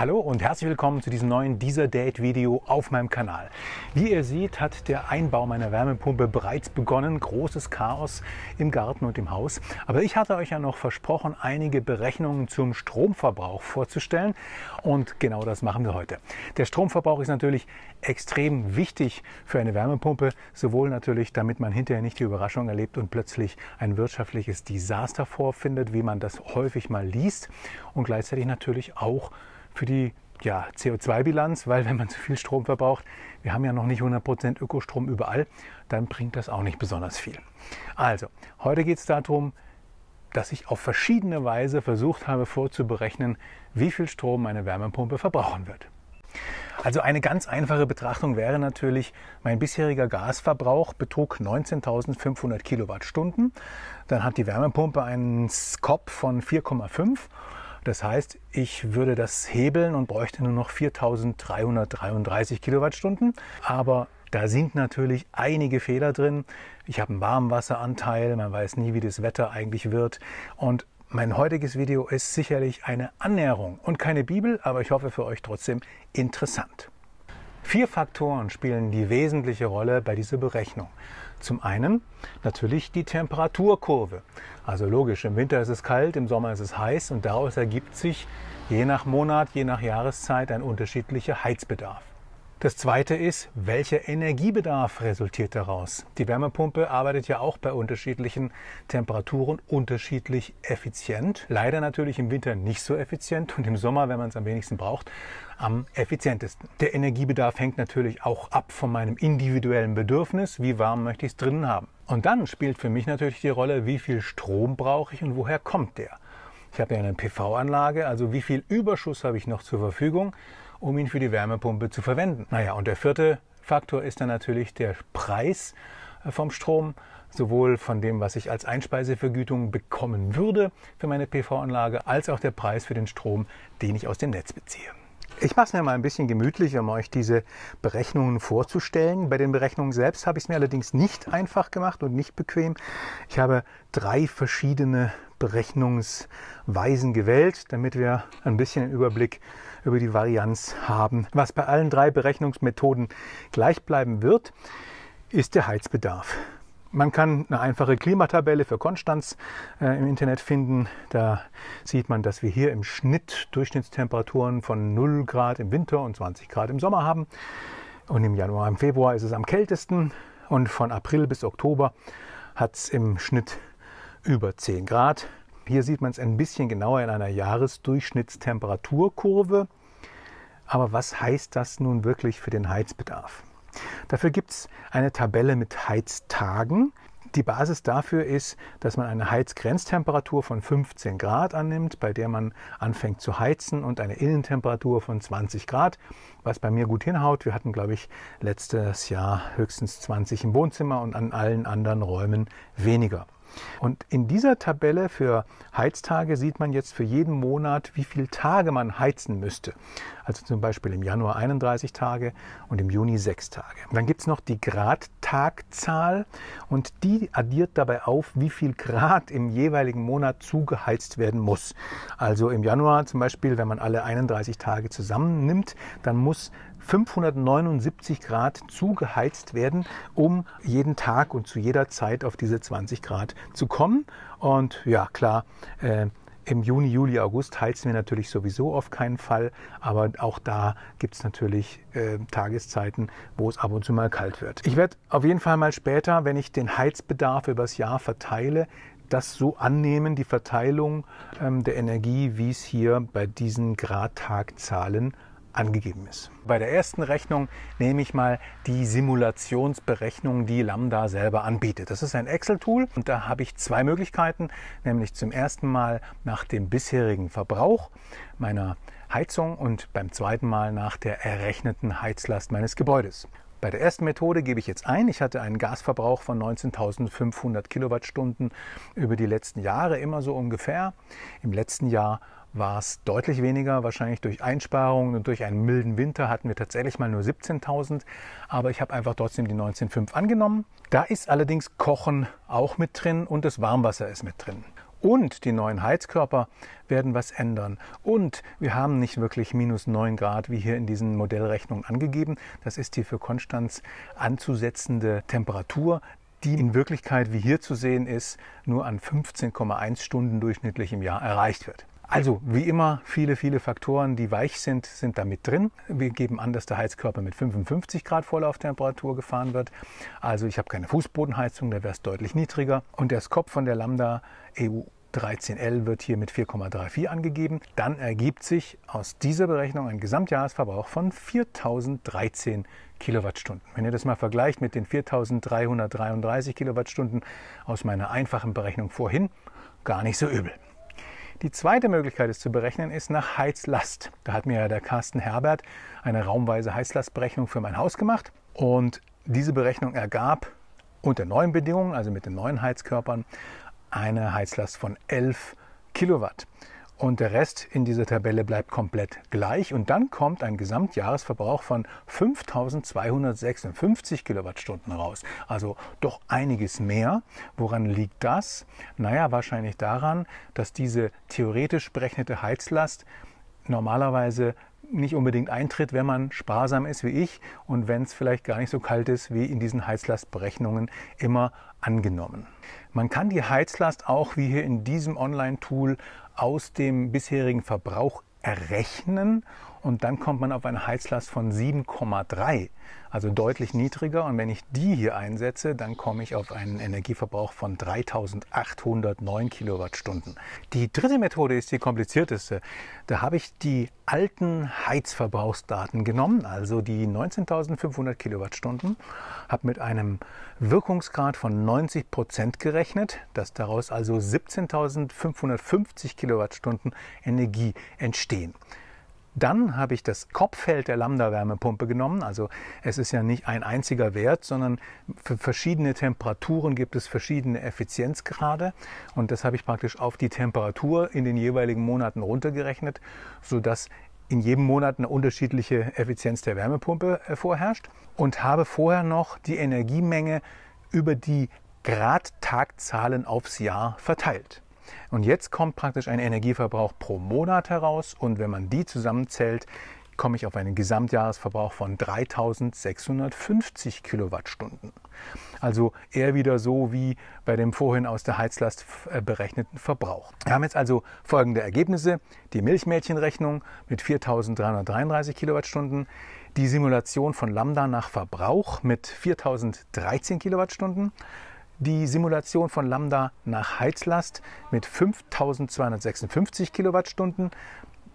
Hallo und herzlich willkommen zu diesem neuen Dieser Date Video auf meinem Kanal. Wie ihr seht, hat der Einbau meiner Wärmepumpe bereits begonnen. Großes Chaos im Garten und im Haus. Aber ich hatte euch ja noch versprochen, einige Berechnungen zum Stromverbrauch vorzustellen. Und genau das machen wir heute. Der Stromverbrauch ist natürlich extrem wichtig für eine Wärmepumpe. Sowohl natürlich, damit man hinterher nicht die Überraschung erlebt und plötzlich ein wirtschaftliches Desaster vorfindet, wie man das häufig mal liest. Und gleichzeitig natürlich auch für die ja, CO2-Bilanz, weil wenn man zu viel Strom verbraucht, wir haben ja noch nicht 100% Ökostrom überall, dann bringt das auch nicht besonders viel. Also, heute geht es darum, dass ich auf verschiedene Weise versucht habe vorzuberechnen, wie viel Strom meine Wärmepumpe verbrauchen wird. Also eine ganz einfache Betrachtung wäre natürlich, mein bisheriger Gasverbrauch betrug 19.500 Kilowattstunden. Dann hat die Wärmepumpe einen Scop von 4,5 das heißt, ich würde das hebeln und bräuchte nur noch 4333 Kilowattstunden. Aber da sind natürlich einige Fehler drin. Ich habe einen Warmwasseranteil, man weiß nie, wie das Wetter eigentlich wird. Und mein heutiges Video ist sicherlich eine Annäherung und keine Bibel, aber ich hoffe für euch trotzdem interessant. Vier Faktoren spielen die wesentliche Rolle bei dieser Berechnung. Zum einen natürlich die Temperaturkurve. Also logisch, im Winter ist es kalt, im Sommer ist es heiß und daraus ergibt sich je nach Monat, je nach Jahreszeit ein unterschiedlicher Heizbedarf. Das zweite ist, welcher Energiebedarf resultiert daraus? Die Wärmepumpe arbeitet ja auch bei unterschiedlichen Temperaturen unterschiedlich effizient. Leider natürlich im Winter nicht so effizient und im Sommer, wenn man es am wenigsten braucht, am effizientesten. Der Energiebedarf hängt natürlich auch ab von meinem individuellen Bedürfnis. Wie warm möchte ich es drinnen haben? Und dann spielt für mich natürlich die Rolle, wie viel Strom brauche ich und woher kommt der? Ich habe ja eine PV-Anlage, also wie viel Überschuss habe ich noch zur Verfügung? um ihn für die Wärmepumpe zu verwenden. Naja, und der vierte Faktor ist dann natürlich der Preis äh, vom Strom, sowohl von dem, was ich als Einspeisevergütung bekommen würde für meine PV-Anlage, als auch der Preis für den Strom, den ich aus dem Netz beziehe. Ich mache es mir mal ein bisschen gemütlich, um euch diese Berechnungen vorzustellen. Bei den Berechnungen selbst habe ich es mir allerdings nicht einfach gemacht und nicht bequem. Ich habe drei verschiedene Berechnungsweisen gewählt, damit wir ein bisschen einen Überblick über die Varianz haben. Was bei allen drei Berechnungsmethoden gleich bleiben wird, ist der Heizbedarf. Man kann eine einfache Klimatabelle für Konstanz äh, im Internet finden. Da sieht man, dass wir hier im Schnitt Durchschnittstemperaturen von 0 Grad im Winter und 20 Grad im Sommer haben. Und im Januar, im Februar ist es am kältesten. Und von April bis Oktober hat es im Schnitt über 10 Grad. Hier sieht man es ein bisschen genauer in einer Jahresdurchschnittstemperaturkurve. Aber was heißt das nun wirklich für den Heizbedarf? Dafür gibt es eine Tabelle mit Heiztagen. Die Basis dafür ist, dass man eine Heizgrenztemperatur von 15 Grad annimmt, bei der man anfängt zu heizen und eine Innentemperatur von 20 Grad, was bei mir gut hinhaut. Wir hatten, glaube ich, letztes Jahr höchstens 20 im Wohnzimmer und an allen anderen Räumen weniger. Und in dieser Tabelle für Heiztage sieht man jetzt für jeden Monat, wie viele Tage man heizen müsste. Also zum Beispiel im Januar 31 Tage und im Juni 6 Tage. Und dann gibt es noch die Gradtagzahl und die addiert dabei auf, wie viel Grad im jeweiligen Monat zugeheizt werden muss. Also im Januar zum Beispiel, wenn man alle 31 Tage zusammennimmt, dann muss 579 Grad zugeheizt werden, um jeden Tag und zu jeder Zeit auf diese 20 Grad zu kommen. Und ja, klar, äh, im Juni, Juli, August heizen wir natürlich sowieso auf keinen Fall, aber auch da gibt es natürlich äh, Tageszeiten, wo es ab und zu mal kalt wird. Ich werde auf jeden Fall mal später, wenn ich den Heizbedarf übers Jahr verteile, das so annehmen, die Verteilung ähm, der Energie, wie es hier bei diesen Gradtagzahlen angegeben ist. Bei der ersten Rechnung nehme ich mal die Simulationsberechnung, die Lambda selber anbietet. Das ist ein Excel-Tool und da habe ich zwei Möglichkeiten, nämlich zum ersten Mal nach dem bisherigen Verbrauch meiner Heizung und beim zweiten Mal nach der errechneten Heizlast meines Gebäudes. Bei der ersten Methode gebe ich jetzt ein, ich hatte einen Gasverbrauch von 19.500 Kilowattstunden über die letzten Jahre, immer so ungefähr. Im letzten Jahr war es deutlich weniger, wahrscheinlich durch Einsparungen und durch einen milden Winter hatten wir tatsächlich mal nur 17.000, aber ich habe einfach trotzdem die 19.5 angenommen. Da ist allerdings Kochen auch mit drin und das Warmwasser ist mit drin. Und die neuen Heizkörper werden was ändern. Und wir haben nicht wirklich minus 9 Grad, wie hier in diesen Modellrechnungen angegeben. Das ist die für Konstanz anzusetzende Temperatur die in Wirklichkeit, wie hier zu sehen ist, nur an 15,1 Stunden durchschnittlich im Jahr erreicht wird. Also wie immer, viele, viele Faktoren, die weich sind, sind da mit drin. Wir geben an, dass der Heizkörper mit 55 Grad Vorlauftemperatur gefahren wird. Also ich habe keine Fußbodenheizung, da wäre es deutlich niedriger. Und der Skop von der Lambda EU 13L wird hier mit 4,34 angegeben. Dann ergibt sich aus dieser Berechnung ein Gesamtjahresverbrauch von 4013 Kilowattstunden. Wenn ihr das mal vergleicht mit den 4333 Kilowattstunden aus meiner einfachen Berechnung vorhin, gar nicht so übel. Die zweite Möglichkeit, es zu berechnen, ist nach Heizlast. Da hat mir der Carsten Herbert eine raumweise Heizlastberechnung für mein Haus gemacht. Und diese Berechnung ergab unter neuen Bedingungen, also mit den neuen Heizkörpern, eine Heizlast von 11 Kilowatt und der Rest in dieser Tabelle bleibt komplett gleich. Und dann kommt ein Gesamtjahresverbrauch von 5256 Kilowattstunden raus. Also doch einiges mehr. Woran liegt das? Naja, wahrscheinlich daran, dass diese theoretisch berechnete Heizlast normalerweise nicht unbedingt eintritt, wenn man sparsam ist wie ich und wenn es vielleicht gar nicht so kalt ist wie in diesen Heizlastberechnungen immer angenommen. Man kann die Heizlast auch wie hier in diesem Online-Tool aus dem bisherigen Verbrauch errechnen und dann kommt man auf eine Heizlast von 7,3, also deutlich niedriger. Und wenn ich die hier einsetze, dann komme ich auf einen Energieverbrauch von 3809 Kilowattstunden. Die dritte Methode ist die komplizierteste. Da habe ich die alten Heizverbrauchsdaten genommen, also die 19.500 Kilowattstunden, habe mit einem Wirkungsgrad von 90 Prozent gerechnet, dass daraus also 17.550 Kilowattstunden Energie entstehen. Dann habe ich das Kopffeld der Lambda-Wärmepumpe genommen. Also es ist ja nicht ein einziger Wert, sondern für verschiedene Temperaturen gibt es verschiedene Effizienzgrade. Und das habe ich praktisch auf die Temperatur in den jeweiligen Monaten runtergerechnet, sodass in jedem Monat eine unterschiedliche Effizienz der Wärmepumpe äh, vorherrscht. Und habe vorher noch die Energiemenge über die Grad-Tagzahlen aufs Jahr verteilt. Und jetzt kommt praktisch ein Energieverbrauch pro Monat heraus und wenn man die zusammenzählt, komme ich auf einen Gesamtjahresverbrauch von 3650 Kilowattstunden. Also eher wieder so wie bei dem vorhin aus der Heizlast äh, berechneten Verbrauch. Wir haben jetzt also folgende Ergebnisse. Die Milchmädchenrechnung mit 4333 Kilowattstunden, die Simulation von Lambda nach Verbrauch mit 4013 Kilowattstunden die Simulation von Lambda nach Heizlast mit 5256 Kilowattstunden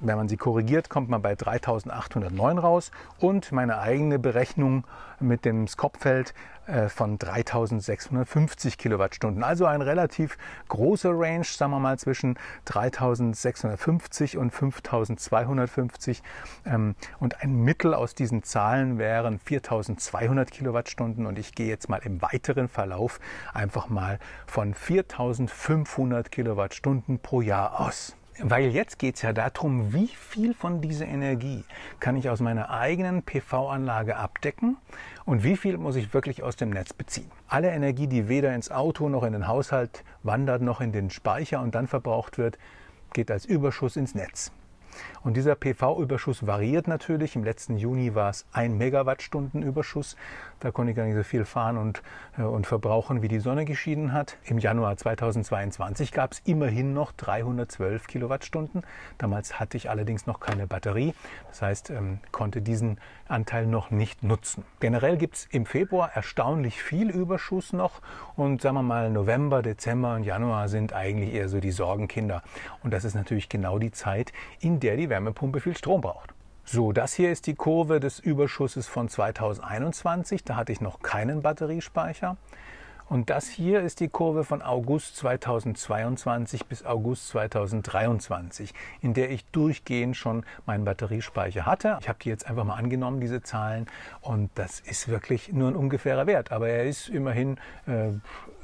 wenn man sie korrigiert, kommt man bei 3809 raus und meine eigene Berechnung mit dem Skopfeld äh, von 3650 Kilowattstunden. Also ein relativ großer Range, sagen wir mal zwischen 3650 und 5250 ähm, und ein Mittel aus diesen Zahlen wären 4200 Kilowattstunden und ich gehe jetzt mal im weiteren Verlauf einfach mal von 4500 Kilowattstunden pro Jahr aus. Weil jetzt geht es ja darum, wie viel von dieser Energie kann ich aus meiner eigenen PV-Anlage abdecken und wie viel muss ich wirklich aus dem Netz beziehen. Alle Energie, die weder ins Auto noch in den Haushalt wandert, noch in den Speicher und dann verbraucht wird, geht als Überschuss ins Netz. Und dieser PV-Überschuss variiert natürlich. Im letzten Juni war es ein Megawattstunden Überschuss. Da konnte ich gar nicht so viel fahren und, äh, und verbrauchen, wie die Sonne geschieden hat. Im Januar 2022 gab es immerhin noch 312 Kilowattstunden. Damals hatte ich allerdings noch keine Batterie. Das heißt, ähm, konnte diesen Anteil noch nicht nutzen. Generell gibt es im Februar erstaunlich viel Überschuss noch. Und sagen wir mal, November, Dezember und Januar sind eigentlich eher so die Sorgenkinder. Und das ist natürlich genau die Zeit, in der der die Wärmepumpe viel Strom braucht. So, das hier ist die Kurve des Überschusses von 2021. Da hatte ich noch keinen Batteriespeicher. Und das hier ist die Kurve von August 2022 bis August 2023, in der ich durchgehend schon meinen Batteriespeicher hatte. Ich habe die jetzt einfach mal angenommen, diese Zahlen. Und das ist wirklich nur ein ungefährer Wert. Aber er ist immerhin äh,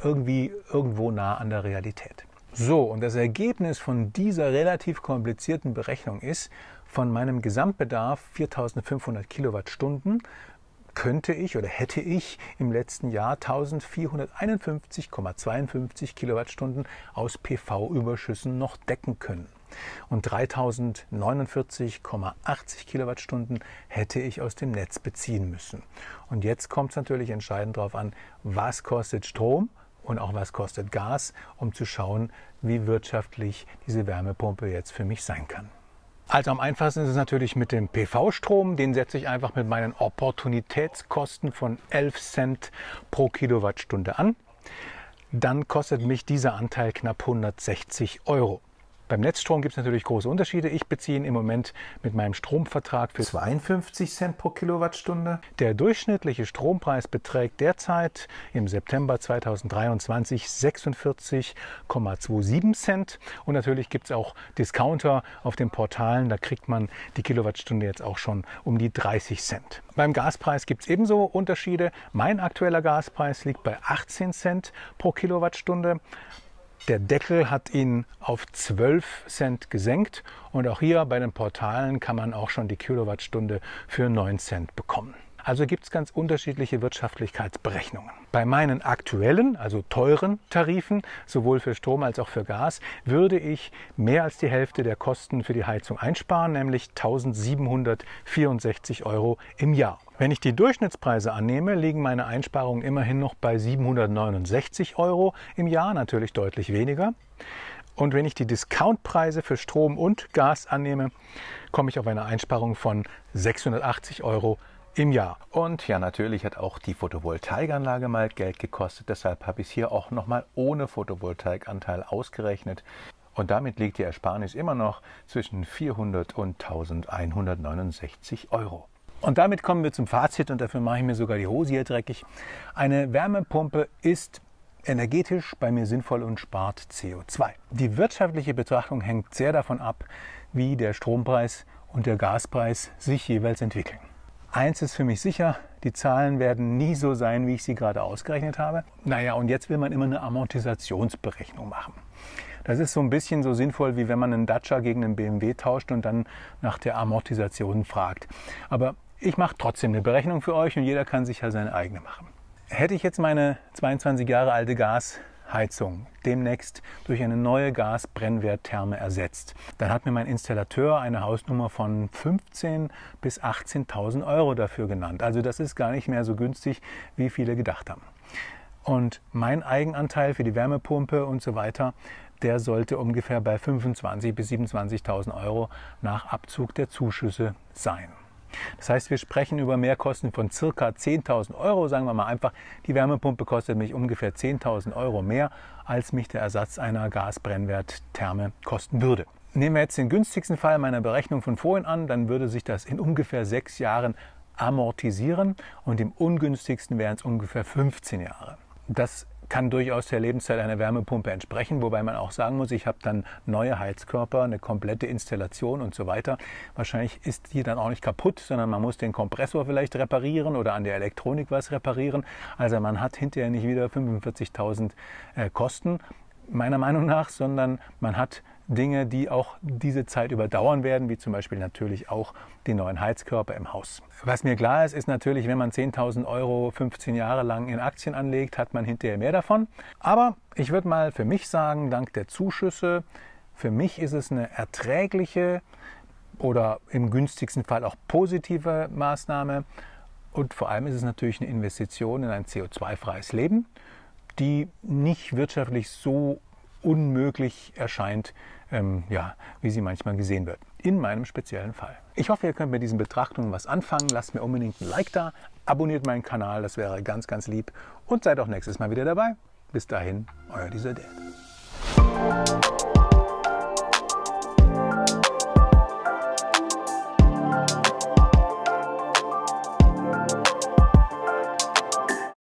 irgendwie irgendwo nah an der Realität. So, und das Ergebnis von dieser relativ komplizierten Berechnung ist, von meinem Gesamtbedarf 4500 Kilowattstunden könnte ich oder hätte ich im letzten Jahr 1451,52 Kilowattstunden aus PV-Überschüssen noch decken können. Und 3049,80 Kilowattstunden hätte ich aus dem Netz beziehen müssen. Und jetzt kommt es natürlich entscheidend darauf an, was kostet Strom und auch was kostet Gas, um zu schauen, wie wirtschaftlich diese Wärmepumpe jetzt für mich sein kann. Also am einfachsten ist es natürlich mit dem PV-Strom. Den setze ich einfach mit meinen Opportunitätskosten von 11 Cent pro Kilowattstunde an. Dann kostet mich dieser Anteil knapp 160 Euro. Beim Netzstrom gibt es natürlich große Unterschiede. Ich beziehe ihn im Moment mit meinem Stromvertrag für 52 Cent pro Kilowattstunde. Der durchschnittliche Strompreis beträgt derzeit im September 2023 46,27 Cent. Und natürlich gibt es auch Discounter auf den Portalen. Da kriegt man die Kilowattstunde jetzt auch schon um die 30 Cent. Beim Gaspreis gibt es ebenso Unterschiede. Mein aktueller Gaspreis liegt bei 18 Cent pro Kilowattstunde. Der Deckel hat ihn auf 12 Cent gesenkt und auch hier bei den Portalen kann man auch schon die Kilowattstunde für 9 Cent bekommen. Also gibt es ganz unterschiedliche Wirtschaftlichkeitsberechnungen. Bei meinen aktuellen, also teuren Tarifen, sowohl für Strom als auch für Gas, würde ich mehr als die Hälfte der Kosten für die Heizung einsparen, nämlich 1764 Euro im Jahr. Wenn ich die Durchschnittspreise annehme, liegen meine Einsparungen immerhin noch bei 769 Euro im Jahr, natürlich deutlich weniger. Und wenn ich die Discountpreise für Strom und Gas annehme, komme ich auf eine Einsparung von 680 Euro im Jahr. Und ja, natürlich hat auch die Photovoltaikanlage mal Geld gekostet, deshalb habe ich es hier auch nochmal ohne Photovoltaikanteil ausgerechnet. Und damit liegt die Ersparnis immer noch zwischen 400 und 1169 Euro. Und damit kommen wir zum Fazit und dafür mache ich mir sogar die Hose hier dreckig. Eine Wärmepumpe ist energetisch bei mir sinnvoll und spart CO2. Die wirtschaftliche Betrachtung hängt sehr davon ab, wie der Strompreis und der Gaspreis sich jeweils entwickeln. Eins ist für mich sicher, die Zahlen werden nie so sein, wie ich sie gerade ausgerechnet habe. Naja, und jetzt will man immer eine Amortisationsberechnung machen. Das ist so ein bisschen so sinnvoll, wie wenn man einen Dacia gegen einen BMW tauscht und dann nach der Amortisation fragt. Aber ich mache trotzdem eine Berechnung für euch und jeder kann sich ja seine eigene machen. Hätte ich jetzt meine 22 Jahre alte Gas Heizung demnächst durch eine neue Gasbrennwerttherme ersetzt. Dann hat mir mein Installateur eine Hausnummer von 15.000 bis 18.000 Euro dafür genannt. Also das ist gar nicht mehr so günstig, wie viele gedacht haben. Und mein Eigenanteil für die Wärmepumpe und so weiter, der sollte ungefähr bei 25.000 bis 27.000 Euro nach Abzug der Zuschüsse sein. Das heißt, wir sprechen über Mehrkosten von circa 10.000 Euro, sagen wir mal einfach. Die Wärmepumpe kostet mich ungefähr 10.000 Euro mehr, als mich der Ersatz einer Gasbrennwerttherme kosten würde. Nehmen wir jetzt den günstigsten Fall meiner Berechnung von vorhin an, dann würde sich das in ungefähr sechs Jahren amortisieren und im ungünstigsten wären es ungefähr 15 Jahre. Das kann durchaus der Lebenszeit einer Wärmepumpe entsprechen, wobei man auch sagen muss, ich habe dann neue Heizkörper, eine komplette Installation und so weiter. Wahrscheinlich ist die dann auch nicht kaputt, sondern man muss den Kompressor vielleicht reparieren oder an der Elektronik was reparieren. Also man hat hinterher nicht wieder 45.000 äh, Kosten meiner Meinung nach, sondern man hat Dinge, die auch diese Zeit überdauern werden, wie zum Beispiel natürlich auch die neuen Heizkörper im Haus. Was mir klar ist, ist natürlich, wenn man 10.000 Euro 15 Jahre lang in Aktien anlegt, hat man hinterher mehr davon. Aber ich würde mal für mich sagen, dank der Zuschüsse, für mich ist es eine erträgliche oder im günstigsten Fall auch positive Maßnahme. Und vor allem ist es natürlich eine Investition in ein CO2-freies Leben, die nicht wirtschaftlich so unmöglich erscheint, ähm, ja, wie sie manchmal gesehen wird. In meinem speziellen Fall. Ich hoffe, ihr könnt mit diesen Betrachtungen was anfangen. Lasst mir unbedingt ein Like da, abonniert meinen Kanal, das wäre ganz, ganz lieb. Und seid auch nächstes Mal wieder dabei. Bis dahin, euer Dieser Dad.